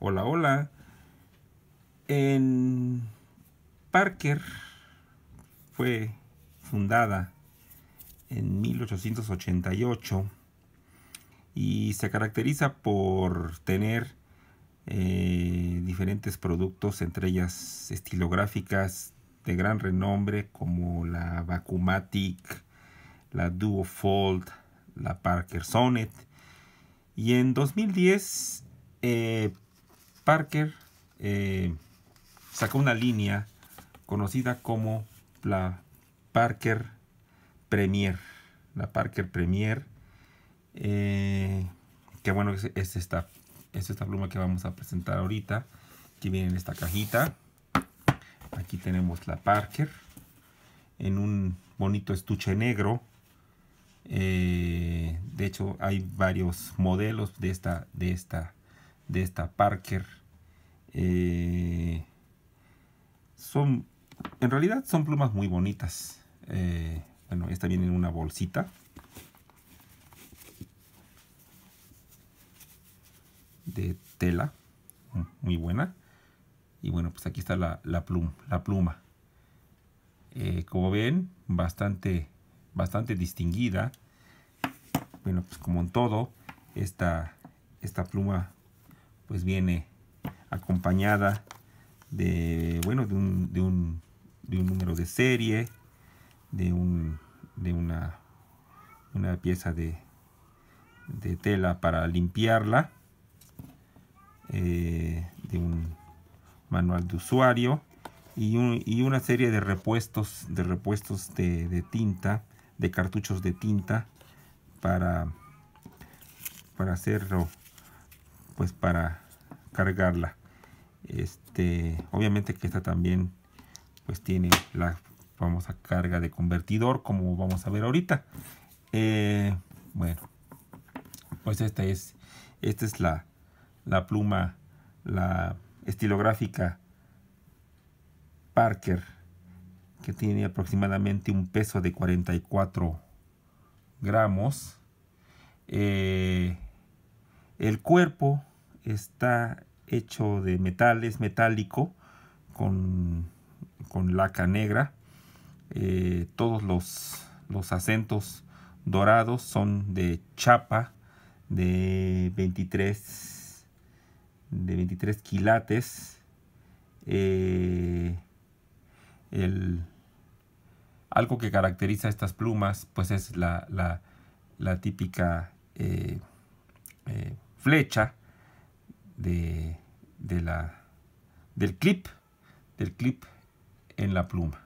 Hola, hola. En Parker fue fundada en 1888 y se caracteriza por tener eh, diferentes productos, entre ellas estilográficas de gran renombre como la Vacumatic, la Fold la Parker Sonnet. Y en 2010 Parker eh, sacó una línea conocida como la Parker Premier. La Parker Premier. Eh, que bueno, es, esta, esta pluma que vamos a presentar ahorita. Aquí viene en esta cajita. Aquí tenemos la Parker. En un bonito estuche negro. Eh, de hecho, hay varios modelos de esta, de esta, de esta Parker eh, son, en realidad son plumas muy bonitas. Eh, bueno, esta viene en una bolsita. De tela. Mm, muy buena. Y bueno, pues aquí está la, la pluma. Eh, como ven, bastante, bastante distinguida. Bueno, pues como en todo, esta, esta pluma pues viene acompañada de, bueno, de un, de un, número de serie, de, un, de una, una pieza de, de tela para limpiarla, eh, de un manual de usuario y, una serie de repuestos de repuestos de, tinta, de cartuchos de tinta para para hacerlo, pues para cargarla. Este, obviamente que esta también pues tiene la famosa carga de convertidor como vamos a ver ahorita. Eh, bueno, pues esta es, esta es la, pluma, la estilográfica Parker que tiene aproximadamente un peso de 44 gramos. Eh, el cuerpo está hecho de metales, metálico, con, laca negra. Eh, todos los, acentos dorados son de chapa de 23 de 23 quilates eh, el, algo que caracteriza estas plumas pues es la, la, típica eh, flecha de, la, del clip, del clip en la pluma.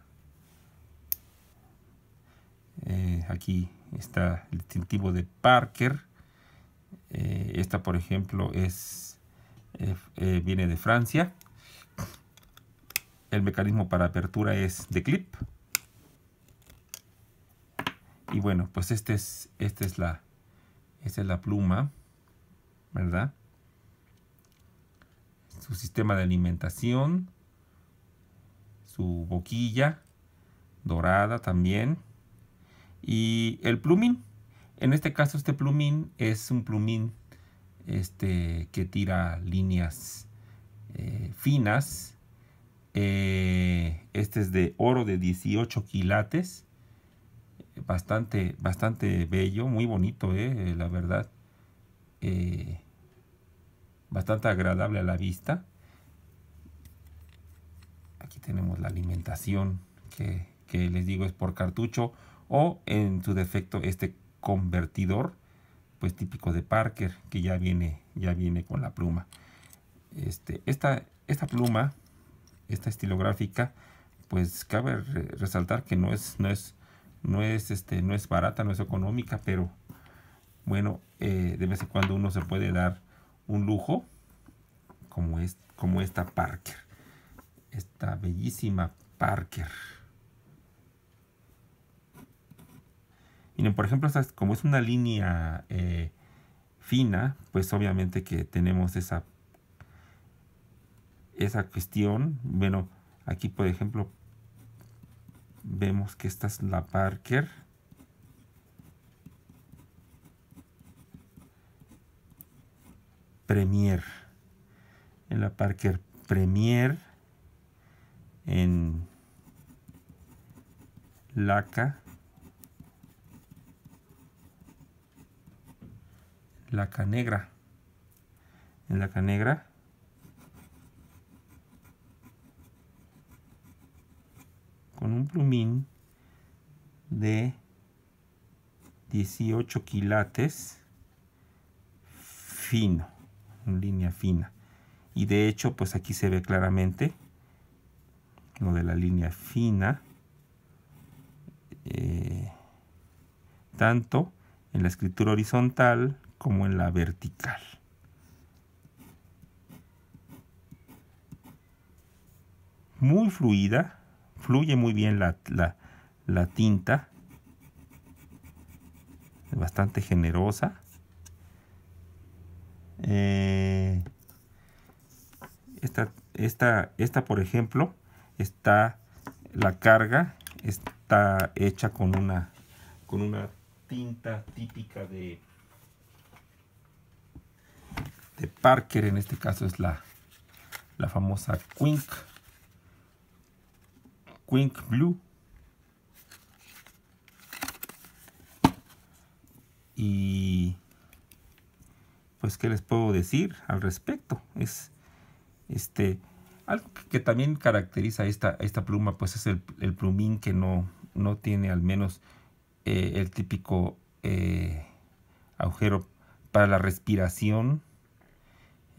Eh, aquí está el distintivo de Parker. Eh, esta, por ejemplo, es eh, viene de Francia. El mecanismo para apertura es de clip. Y bueno, pues este es, esta es la, esta es la pluma, ¿verdad? su sistema de alimentación, su boquilla dorada también y el plumín. En este caso este plumín es un plumín este, que tira líneas eh, finas. Eh, este es de oro de 18 quilates. Bastante, bastante bello, muy bonito, eh, la verdad. Eh, bastante agradable a la vista. Aquí tenemos la alimentación que, que les digo es por cartucho o en su defecto este convertidor pues típico de Parker que ya viene ya viene con la pluma este, esta, esta pluma esta estilográfica pues cabe resaltar que no es no es no es este no es barata no es económica pero bueno eh, de vez en cuando uno se puede dar un lujo como, es, como esta Parker. Esta bellísima Parker. Miren, por ejemplo, como es una línea eh, fina, pues obviamente que tenemos esa, esa cuestión. Bueno, aquí por ejemplo vemos que esta es la Parker. Premier. En la Parker Premier. En Laca. Laca negra. En laca negra. Con un plumín de 18 quilates fino línea fina. Y de hecho, pues aquí se ve claramente lo de la línea fina. Eh, tanto en la escritura horizontal como en la vertical. Muy fluida, fluye muy bien la, la, la tinta, bastante generosa. Eh, esta, esta, por ejemplo, está la carga, está hecha con una, con una tinta típica de, de Parker, en este caso es la, la famosa Quink, Quink Blue. Pues, ¿qué les puedo decir al respecto? Es este, algo que, también caracteriza esta, esta pluma, pues es el, plumín que no, no tiene al menos eh, el típico eh, agujero para la respiración.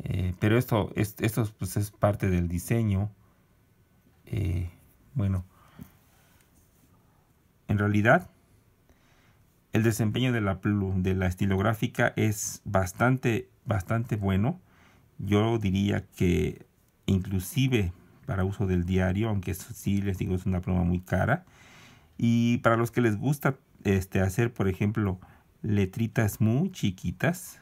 Eh, pero esto, pues, es parte del diseño. bueno, en realidad el desempeño de la, de la estilográfica es bastante, bastante bueno. Yo diría que inclusive para uso del diario, aunque eso sí les digo es una pluma muy cara. Y para los que les gusta este, hacer, por ejemplo, letritas muy chiquitas,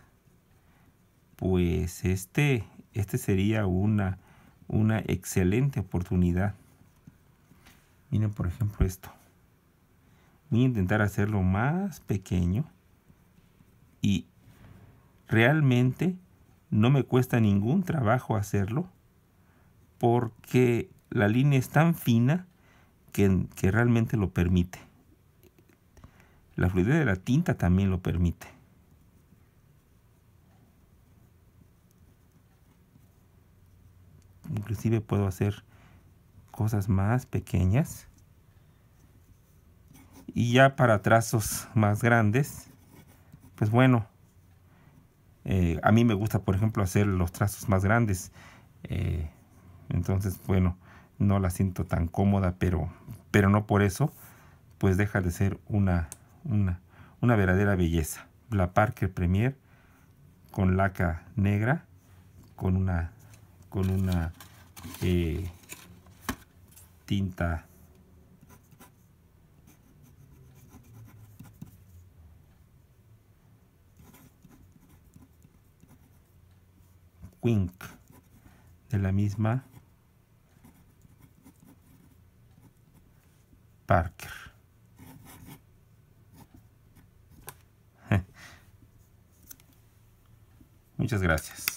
pues este, este sería una, una excelente oportunidad. Miren, por ejemplo, esto. Voy a intentar hacerlo más pequeño. Y realmente no me cuesta ningún trabajo hacerlo porque la línea es tan fina que, que realmente lo permite. La fluidez de la tinta también lo permite. Inclusive puedo hacer cosas más pequeñas y ya para trazos más grandes pues bueno eh, a mí me gusta por ejemplo hacer los trazos más grandes eh, entonces bueno no la siento tan cómoda pero pero no por eso pues deja de ser una una, verdadera belleza la Parker Premier con laca negra con una con una eh, tinta Wink de la misma Parker. Muchas gracias.